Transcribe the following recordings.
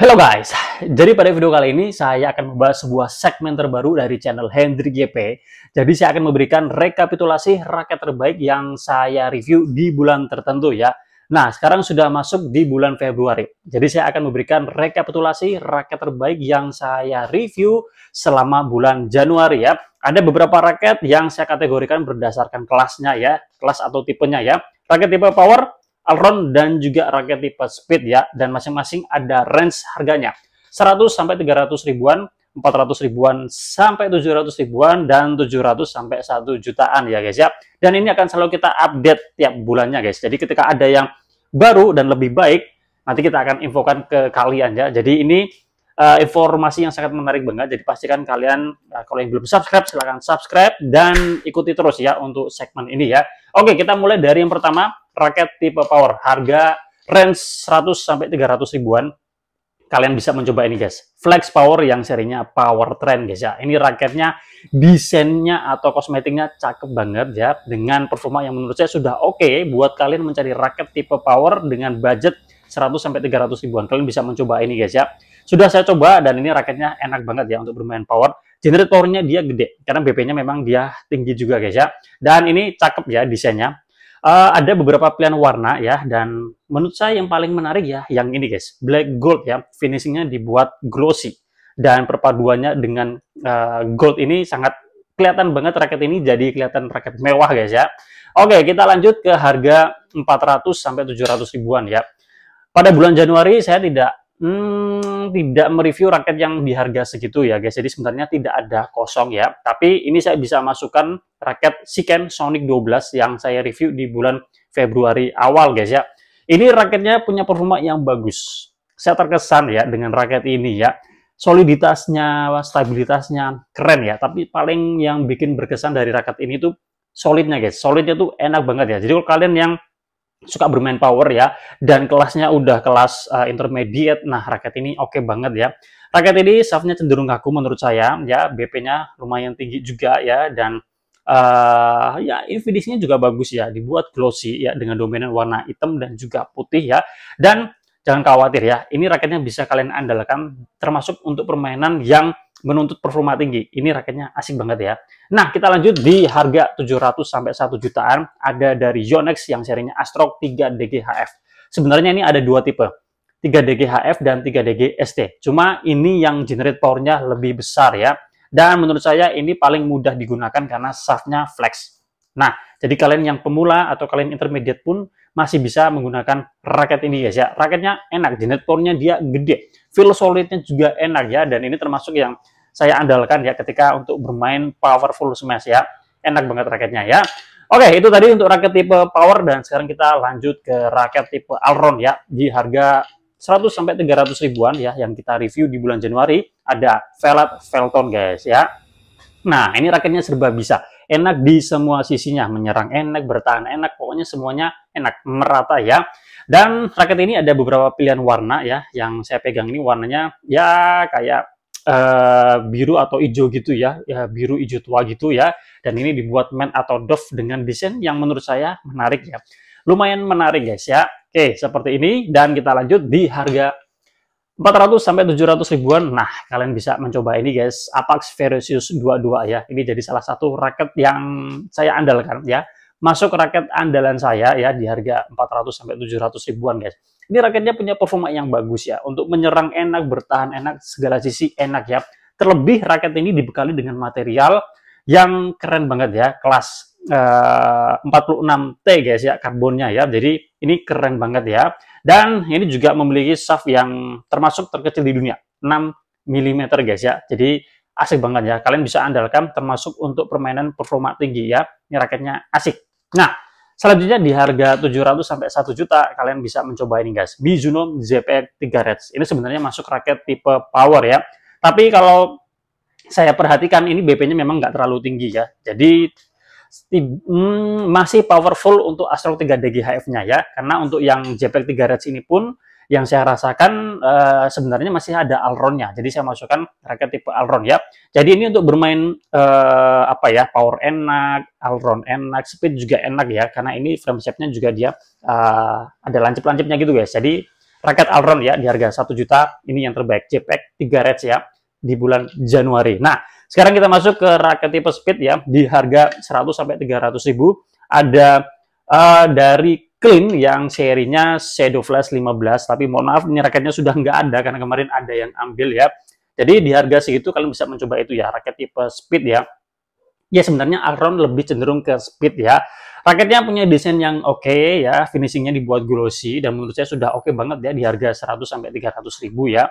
Halo guys, jadi pada video kali ini saya akan membahas sebuah segmen terbaru dari channel Hendrik GP. Jadi saya akan memberikan rekapitulasi raket terbaik yang saya review di bulan tertentu ya. Nah, sekarang sudah masuk di bulan Februari. Jadi saya akan memberikan rekapitulasi raket terbaik yang saya review selama bulan Januari ya. Ada beberapa raket yang saya kategorikan berdasarkan kelasnya ya, kelas atau tipenya ya. Raket tipe power, Alron dan juga raket tipe Speed ya dan masing-masing ada range harganya 100 sampai 300 ribuan 400 ribuan sampai 700 ribuan dan 700 sampai 1 jutaan ya guys ya dan ini akan selalu kita update tiap bulannya guys jadi ketika ada yang baru dan lebih baik nanti kita akan infokan ke kalian ya jadi ini uh, informasi yang sangat menarik banget jadi pastikan kalian uh, kalau yang belum subscribe silahkan subscribe dan ikuti terus ya untuk segmen ini ya Oke, kita mulai dari yang pertama, raket tipe power. Harga range 100 sampai 300 ribuan. Kalian bisa mencoba ini, guys. Flex Power yang serinya Power Trend, guys ya. Ini raketnya, desainnya atau kosmetiknya cakep banget ya. Dengan performa yang menurut saya sudah oke okay buat kalian mencari raket tipe power dengan budget 100 sampai 300 ribuan. Kalian bisa mencoba ini, guys ya. Sudah saya coba dan ini raketnya enak banget ya untuk bermain power generate powernya dia gede karena BP-nya memang dia tinggi juga guys ya dan ini cakep ya desainnya uh, ada beberapa pilihan warna ya dan menurut saya yang paling menarik ya yang ini guys black gold ya finishingnya dibuat glossy dan perpaduannya dengan uh, gold ini sangat kelihatan banget raket ini jadi kelihatan raket mewah guys ya oke kita lanjut ke harga 400 sampai 700 ribuan ya pada bulan Januari saya tidak hmm, tidak mereview raket yang di harga segitu ya guys. Jadi sebenarnya tidak ada kosong ya. Tapi ini saya bisa masukkan raket Siken Sonic 12 yang saya review di bulan Februari awal guys ya. Ini raketnya punya performa yang bagus. Saya terkesan ya dengan raket ini ya. Soliditasnya, stabilitasnya keren ya. Tapi paling yang bikin berkesan dari raket ini tuh solidnya guys. Solidnya tuh enak banget ya. Jadi kalau kalian yang suka bermain power ya dan kelasnya udah kelas uh, intermediate nah raket ini oke okay banget ya raket ini shaftnya cenderung kaku menurut saya ya BP-nya lumayan tinggi juga ya dan uh, ya infidisnya juga bagus ya dibuat glossy ya dengan dominan warna hitam dan juga putih ya dan jangan khawatir ya ini raketnya bisa kalian andalkan termasuk untuk permainan yang menuntut performa tinggi. Ini raketnya asik banget ya. Nah, kita lanjut di harga 700 sampai 1 jutaan ada dari Yonex yang serinya Astro 3DGHF. Sebenarnya ini ada dua tipe. 3DGHF dan 3DGST. Cuma ini yang generate lebih besar ya. Dan menurut saya ini paling mudah digunakan karena shaftnya flex. Nah, jadi kalian yang pemula atau kalian intermediate pun masih bisa menggunakan raket ini guys ya. Raketnya enak, generatornya dia gede, feel solidnya juga enak ya. Dan ini termasuk yang saya andalkan ya ketika untuk bermain powerful smash ya. Enak banget raketnya ya. Oke, itu tadi untuk raket tipe power dan sekarang kita lanjut ke raket tipe Alron ya di harga 100 sampai 300 ribuan ya yang kita review di bulan Januari ada Velat Felton guys ya. Nah, ini raketnya serba bisa. Enak di semua sisinya, menyerang enak, bertahan enak, pokoknya semuanya enak merata ya. Dan raket ini ada beberapa pilihan warna ya. Yang saya pegang ini warnanya ya kayak uh, biru atau hijau gitu ya, ya biru hijau tua gitu ya. Dan ini dibuat matte atau doff dengan desain yang menurut saya menarik ya. Lumayan menarik guys ya. Oke, seperti ini dan kita lanjut di harga 400 sampai 700 ribuan. Nah, kalian bisa mencoba ini guys, apex Ferocious 22 ya. Ini jadi salah satu raket yang saya andalkan ya masuk raket andalan saya ya di harga 400 sampai 700 ribuan guys. Ini raketnya punya performa yang bagus ya, untuk menyerang enak, bertahan enak, segala sisi enak ya. Terlebih raket ini dibekali dengan material yang keren banget ya, kelas eh, uh, 46T guys ya, karbonnya ya. Jadi ini keren banget ya. Dan ini juga memiliki shaft yang termasuk terkecil di dunia, 6 mm guys ya. Jadi asik banget ya. Kalian bisa andalkan termasuk untuk permainan performa tinggi ya. Ini raketnya asik. Nah, selanjutnya di harga 700 sampai 1 juta kalian bisa mencoba ini guys. Mizuno ZPX 3 Reds. Ini sebenarnya masuk raket tipe power ya. Tapi kalau saya perhatikan ini BP-nya memang nggak terlalu tinggi ya. Jadi hmm, masih powerful untuk Astro 3 DGHF-nya ya. Karena untuk yang JPEG 3 Reds ini pun yang saya rasakan uh, sebenarnya masih ada Alronnya. Jadi saya masukkan raket tipe Alron ya. Jadi ini untuk bermain uh, apa ya power enak, Alron enak, speed juga enak ya karena ini frame shape-nya juga dia uh, ada lancip-lancipnya gitu guys. Jadi raket Alron ya di harga satu juta ini yang terbaik JPEG 3 Reds ya di bulan Januari. Nah, sekarang kita masuk ke raket tipe speed ya di harga 100 sampai 300 ribu ada uh, dari clean yang serinya Shadow Flash 15 tapi mohon maaf ini raketnya sudah nggak ada karena kemarin ada yang ambil ya jadi di harga segitu kalian bisa mencoba itu ya raket tipe speed ya ya sebenarnya Aron lebih cenderung ke speed ya raketnya punya desain yang oke okay ya finishingnya dibuat glossy dan menurut saya sudah oke okay banget ya di harga 100 sampai 300 ribu ya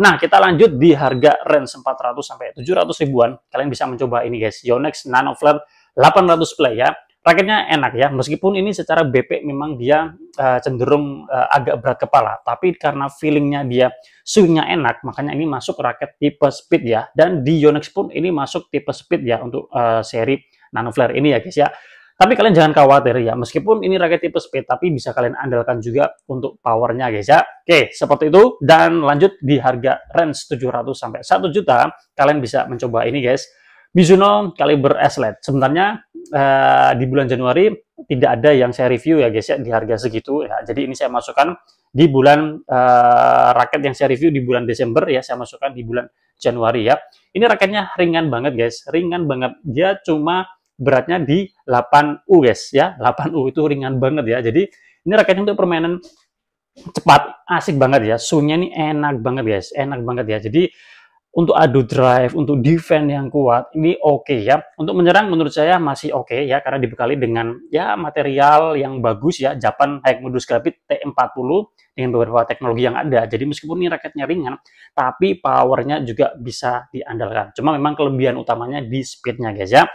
Nah, kita lanjut di harga range 400 sampai 700 ribuan. Kalian bisa mencoba ini guys, Yonex Nano Flare 800 play ya. Raketnya enak ya, meskipun ini secara BP memang dia uh, cenderung uh, agak berat kepala, tapi karena feelingnya dia swingnya enak, makanya ini masuk raket tipe speed ya. Dan di Yonex pun ini masuk tipe speed ya untuk uh, seri Nano Flare ini ya guys ya. Tapi kalian jangan khawatir ya, meskipun ini raket tipe speed, tapi bisa kalian andalkan juga untuk powernya guys ya. Oke, seperti itu. Dan lanjut di harga range 700 sampai 1 juta, kalian bisa mencoba ini guys. Mizuno kaliber S-LED. Sebenarnya uh, di bulan Januari tidak ada yang saya review ya guys ya di harga segitu. Ya, jadi ini saya masukkan di bulan uh, raket yang saya review di bulan Desember ya saya masukkan di bulan Januari ya. Ini raketnya ringan banget guys, ringan banget. Dia cuma beratnya di 8U guys ya. 8U itu ringan banget ya. Jadi ini raketnya untuk permainan cepat, asik banget ya. Sunya ini enak banget guys, enak banget ya. Jadi untuk adu drive, untuk defend yang kuat, ini oke okay, ya. Untuk menyerang menurut saya masih oke okay, ya, karena dibekali dengan ya material yang bagus ya, Japan High Modus Gravit T40 dengan beberapa teknologi yang ada. Jadi meskipun ini raketnya ringan, tapi powernya juga bisa diandalkan. Cuma memang kelebihan utamanya di speednya guys ya.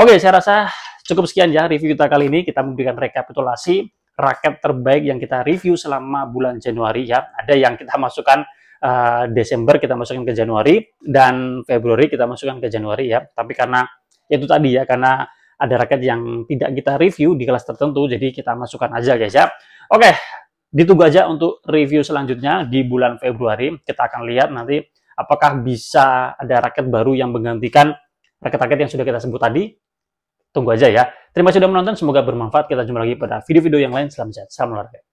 Oke, okay, saya rasa cukup sekian ya review kita kali ini. Kita memberikan rekapitulasi raket terbaik yang kita review selama bulan Januari ya. Ada yang kita masukkan uh, Desember kita masukkan ke Januari dan Februari kita masukkan ke Januari ya. Tapi karena itu tadi ya karena ada raket yang tidak kita review di kelas tertentu jadi kita masukkan aja guys ya. Oke, ditunggu aja untuk review selanjutnya di bulan Februari. Kita akan lihat nanti apakah bisa ada raket baru yang menggantikan raket-raket yang sudah kita sebut tadi. Tunggu aja ya. Terima kasih sudah menonton, semoga bermanfaat. Kita jumpa lagi pada video-video yang lain. Salam sehat, salam olahraga.